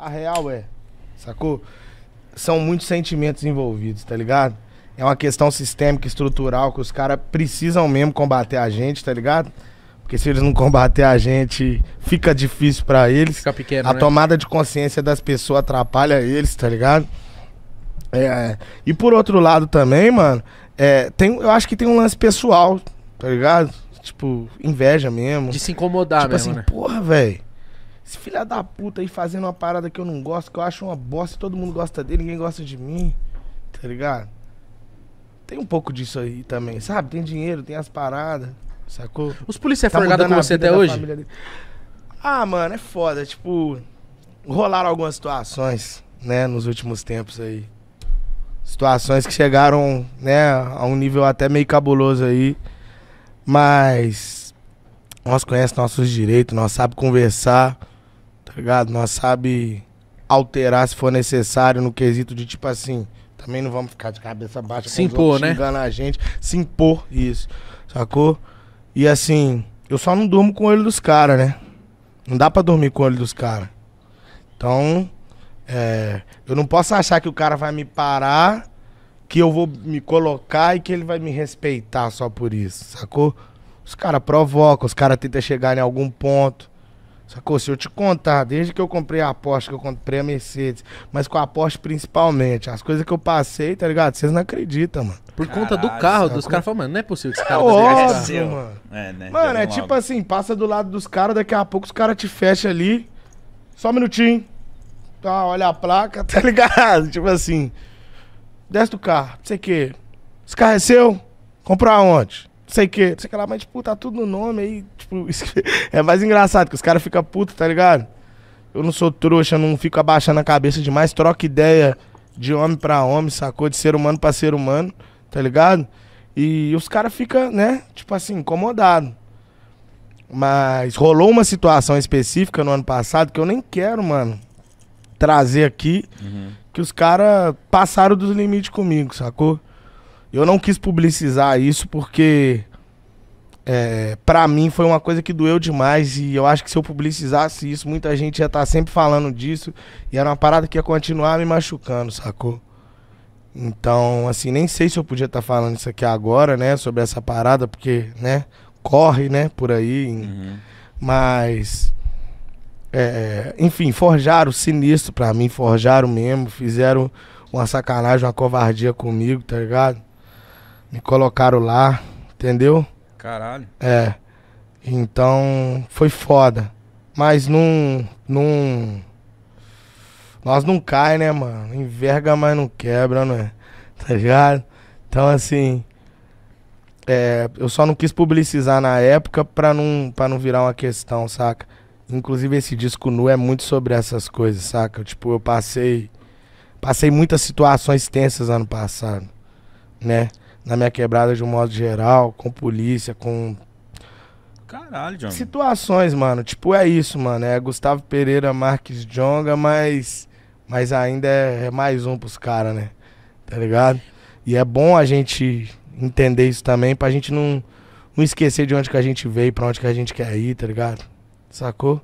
A real é, sacou? São muitos sentimentos envolvidos, tá ligado? É uma questão sistêmica, estrutural, que os caras precisam mesmo combater a gente, tá ligado? Porque se eles não combater a gente, fica difícil para eles. Fica pequeno, a né? tomada de consciência das pessoas atrapalha eles, tá ligado? É, e por outro lado também, mano, é, tem, eu acho que tem um lance pessoal, tá ligado? Tipo, inveja mesmo. De se incomodar tipo mesmo, assim, né? porra, velho. Esse filho da puta aí fazendo uma parada que eu não gosto, que eu acho uma bosta, todo mundo gosta dele, ninguém gosta de mim. Tá ligado? Tem um pouco disso aí também, sabe? Tem dinheiro, tem as paradas, sacou? Os policiais tá forgada com você até hoje? Ah, mano, é foda, tipo, rolaram algumas situações, né, nos últimos tempos aí. Situações que chegaram, né, a um nível até meio cabuloso aí. Mas nós conhecemos nossos direitos, nós sabemos conversar ligado? Nós sabe alterar se for necessário no quesito de tipo assim. Também não vamos ficar de cabeça baixa se impor, né? enganar a gente. Se impor, isso. Sacou? E assim, eu só não durmo com o olho dos caras, né? Não dá pra dormir com o olho dos caras. Então, é, eu não posso achar que o cara vai me parar, que eu vou me colocar e que ele vai me respeitar só por isso, sacou? Os caras provocam, os caras tentam chegar em algum ponto. Sacou? Se eu te contar, desde que eu comprei a Porsche, que eu comprei a Mercedes, mas com a Porsche principalmente, as coisas que eu passei, tá ligado? Vocês não acreditam, mano. Por Caralho, conta do carro, dos caras é? falam, mano, não é possível que esse carro é tá óbvio, é mano. É, né? Mano, é tipo assim, passa do lado dos caras, daqui a pouco os caras te fecham ali. Só um minutinho. Tá, olha a placa, tá ligado? Tipo assim. Desce do carro, não sei o quê. Esse carro é seu? Comprou aonde? sei o que, sei que lá, mas, tipo, tá tudo no nome aí. Tipo, é mais engraçado, que os caras ficam putos, tá ligado? Eu não sou trouxa, não fico abaixando a cabeça demais, troca ideia de homem pra homem, sacou? De ser humano pra ser humano, tá ligado? E os caras ficam, né, tipo assim, incomodados. Mas rolou uma situação específica no ano passado que eu nem quero, mano, trazer aqui. Uhum. Que os caras passaram dos limites comigo, sacou? Eu não quis publicizar isso porque é, para mim foi uma coisa que doeu demais e eu acho que se eu publicizasse isso, muita gente já tá sempre falando disso e era uma parada que ia continuar me machucando, sacou? Então, assim, nem sei se eu podia estar tá falando isso aqui agora, né, sobre essa parada, porque, né, corre, né, por aí. Uhum. Mas é, enfim, forjaram sinistro para mim, forjaram mesmo, fizeram uma sacanagem, uma covardia comigo, tá ligado? Me colocaram lá, entendeu? Caralho. É. Então, foi foda. Mas não. não nós não cai, né, mano? Enverga, mas não quebra, né? Tá ligado? Então, assim. É, eu só não quis publicizar na época pra não, pra não virar uma questão, saca? Inclusive, esse disco nu é muito sobre essas coisas, saca? Tipo, eu passei. Passei muitas situações tensas ano passado, né? na minha quebrada de um modo geral, com polícia, com. Caralho, John. Situações, mano. Tipo, é isso, mano. É Gustavo Pereira Marques Jonga, mas. Mas ainda é, é mais um pros caras, né? Tá ligado? E é bom a gente entender isso também, pra gente não, não esquecer de onde que a gente veio, pra onde que a gente quer ir, tá ligado? Sacou?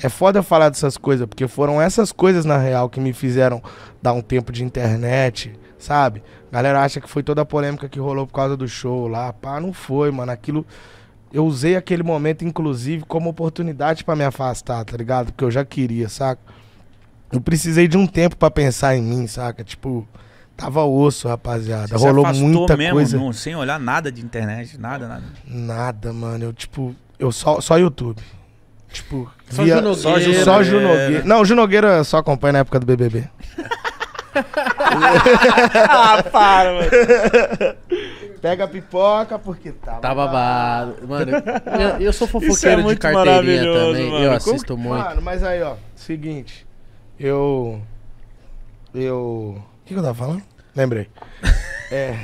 É foda falar dessas coisas, porque foram essas coisas, na real, que me fizeram dar um tempo de internet sabe? A galera acha que foi toda a polêmica que rolou por causa do show lá. Pá, não foi, mano. Aquilo. Eu usei aquele momento, inclusive, como oportunidade para me afastar, tá ligado? Porque eu já queria, saca? Eu precisei de um tempo para pensar em mim, saca? Tipo, tava osso, rapaziada. Você Rolou muita mesmo, coisa. Não, sem olhar nada de internet, nada, nada. Nada, mano. Eu, tipo, eu só, só YouTube. Tipo, só via... Junogueira. Só Junogueira. não Junogueira. Junogueira só acompanha na época do BBB. ah, para, mano. Pega a pipoca porque tá, tá babado. Mano, eu, eu sou fofoqueiro é de carteirinha também. Mano. Eu assisto muito. Mano, mas aí, ó. Seguinte. Eu. Eu. O que, que eu tava falando? Lembrei. é.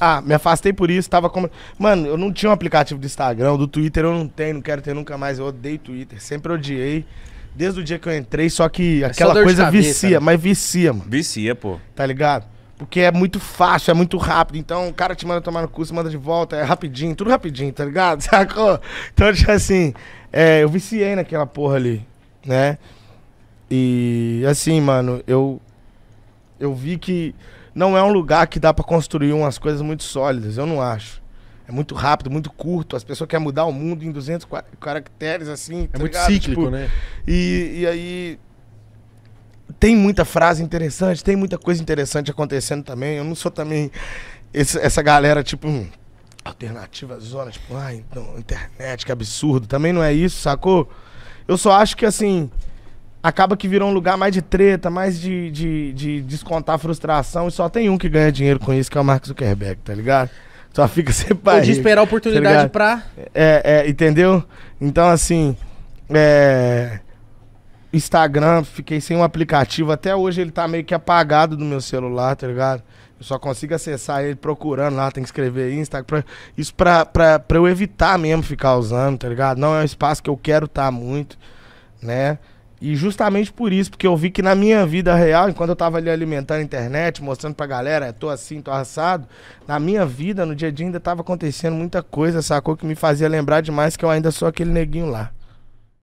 Ah, me afastei por isso, tava como. Mano, eu não tinha um aplicativo do Instagram, do Twitter eu não tenho, não quero ter nunca mais. Eu odeio Twitter, sempre odiei desde o dia que eu entrei, só que é aquela só coisa cabeça, vicia, né? mas vicia, mano. Vicia, pô. Tá ligado? Porque é muito fácil, é muito rápido. Então o cara te manda tomar no cu, você manda de volta, é rapidinho, tudo rapidinho, tá ligado? Sacou? Então, tipo assim, é, eu viciei naquela porra ali, né? E assim, mano, eu eu vi que não é um lugar que dá para construir umas coisas muito sólidas, eu não acho é muito rápido, muito curto. As pessoas querem mudar o mundo em 200 caracteres, assim. É tá é muito ligado? cíclico, tipo, né? E, e aí. Tem muita frase interessante, tem muita coisa interessante acontecendo também. Eu não sou também esse, essa galera, tipo, hum, alternativa zona, tipo, ai, então, internet, que absurdo. Também não é isso, sacou? Eu só acho que, assim, acaba que virou um lugar mais de treta, mais de, de, de descontar a frustração. E só tem um que ganha dinheiro com isso, que é o Mark Zuckerberg, tá ligado? Só fica sem Ou de esperar a tá oportunidade tá pra. É, é, entendeu? Então, assim. É... Instagram, fiquei sem um aplicativo. Até hoje ele tá meio que apagado do meu celular, tá ligado? Eu só consigo acessar ele procurando lá, tem que escrever Instagram Pra, isso pra, pra, pra eu evitar mesmo ficar usando, tá ligado? Não é um espaço que eu quero estar tá muito, né? E justamente por isso, porque eu vi que na minha vida real, enquanto eu tava ali alimentando a internet, mostrando pra galera, é, tô assim, tô assado, na minha vida, no dia a dia, ainda tava acontecendo muita coisa, sacou? Que me fazia lembrar demais que eu ainda sou aquele neguinho lá.